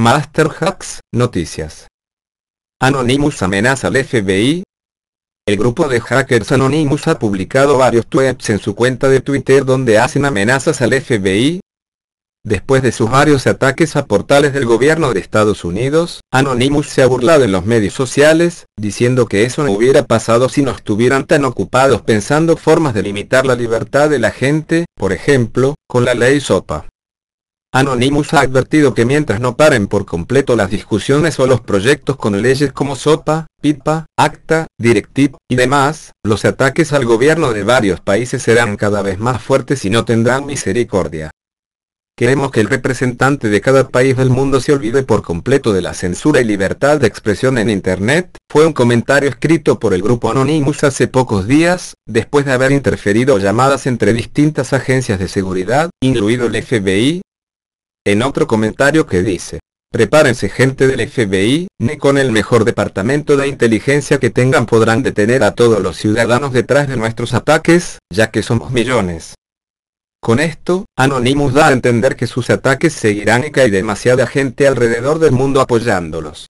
Master Hacks, noticias. Anonymous amenaza al FBI. El grupo de hackers Anonymous ha publicado varios tweets en su cuenta de Twitter donde hacen amenazas al FBI. Después de sus varios ataques a portales del gobierno de Estados Unidos, Anonymous se ha burlado en los medios sociales, diciendo que eso no hubiera pasado si no estuvieran tan ocupados pensando formas de limitar la libertad de la gente, por ejemplo, con la ley SOPA. Anonymous ha advertido que mientras no paren por completo las discusiones o los proyectos con leyes como SOPA, PIPA, ACTA, Directive, y demás, los ataques al gobierno de varios países serán cada vez más fuertes y no tendrán misericordia. Queremos que el representante de cada país del mundo se olvide por completo de la censura y libertad de expresión en Internet, fue un comentario escrito por el grupo Anonymous hace pocos días, después de haber interferido llamadas entre distintas agencias de seguridad, incluido el FBI, en otro comentario que dice, Prepárense gente del FBI, ni con el mejor departamento de inteligencia que tengan podrán detener a todos los ciudadanos detrás de nuestros ataques, ya que somos millones. Con esto, Anonymous da a entender que sus ataques seguirán y que hay demasiada gente alrededor del mundo apoyándolos.